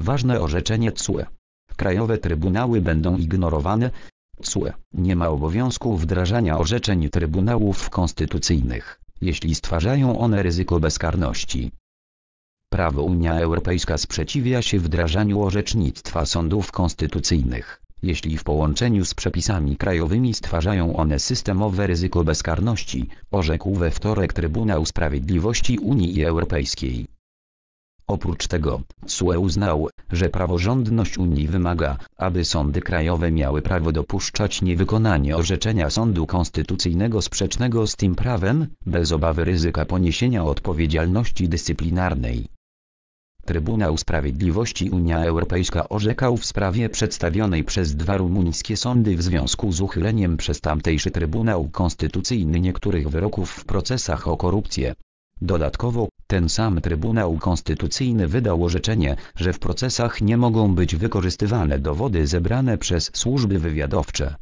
Ważne orzeczenie CUE. Krajowe trybunały będą ignorowane. CUE nie ma obowiązku wdrażania orzeczeń trybunałów konstytucyjnych, jeśli stwarzają one ryzyko bezkarności. Prawo Unia Europejska sprzeciwia się wdrażaniu orzecznictwa sądów konstytucyjnych, jeśli w połączeniu z przepisami krajowymi stwarzają one systemowe ryzyko bezkarności, orzekł we wtorek Trybunał Sprawiedliwości Unii Europejskiej. Oprócz tego, SUE uznał, że praworządność Unii wymaga, aby sądy krajowe miały prawo dopuszczać niewykonanie orzeczenia sądu konstytucyjnego sprzecznego z tym prawem, bez obawy ryzyka poniesienia odpowiedzialności dyscyplinarnej. Trybunał Sprawiedliwości Unia Europejska orzekał w sprawie przedstawionej przez dwa rumuńskie sądy w związku z uchyleniem przez tamtejszy Trybunał Konstytucyjny niektórych wyroków w procesach o korupcję. Dodatkowo, ten sam Trybunał Konstytucyjny wydał orzeczenie, że w procesach nie mogą być wykorzystywane dowody zebrane przez służby wywiadowcze.